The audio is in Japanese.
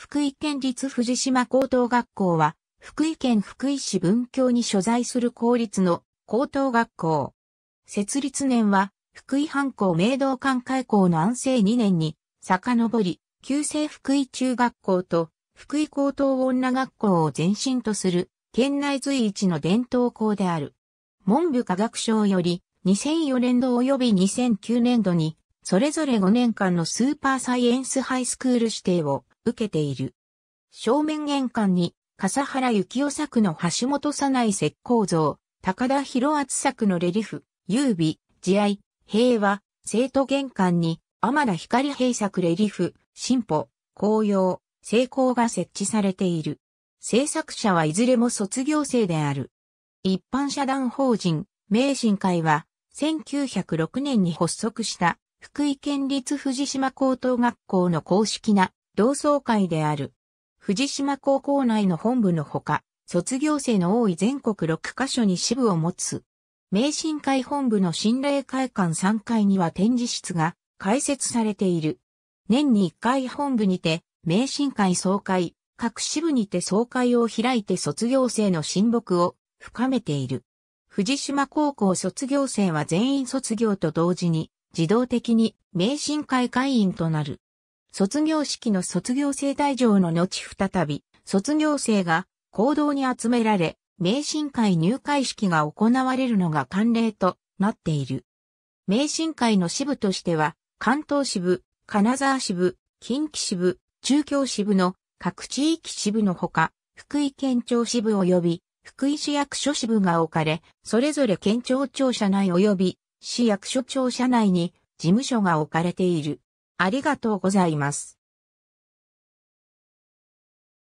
福井県立藤島高等学校は、福井県福井市文京に所在する公立の高等学校。設立年は、福井藩校明道館開校の安政2年に、遡り、旧制福井中学校と福井高等女学校を前身とする、県内随一の伝統校である。文部科学省より、2004年度及び2009年度に、それぞれ5年間のスーパーサイエンスハイスクール指定を受けている。正面玄関に、笠原幸雄作の橋本さない石膏像、高田博厚作のレリフ、優美、慈愛、平和、生徒玄関に、天田光平作レリフ、進歩、紅葉、成功が設置されている。制作者はいずれも卒業生である。一般社団法人、明神会は、1906年に発足した、福井県立藤島高等学校の公式な同窓会である。藤島高校内の本部のほか、卒業生の多い全国6カ所に支部を持つ。明神会本部の心霊会館3階には展示室が開設されている。年に1回本部にて、明神会総会、各支部にて総会を開いて卒業生の親睦を深めている。藤島高校卒業生は全員卒業と同時に、自動的に明神会会員となる。卒業式の卒業生退場の後再び、卒業生が行動に集められ、名神会入会式が行われるのが慣例となっている。名神会の支部としては、関東支部、金沢支部、近畿支部、中京支部の各地域支部のほか、福井県庁支部及び福井市役所支部が置かれ、それぞれ県庁庁舎内及び市役所庁舎内に事務所が置かれている。ありがとうございます。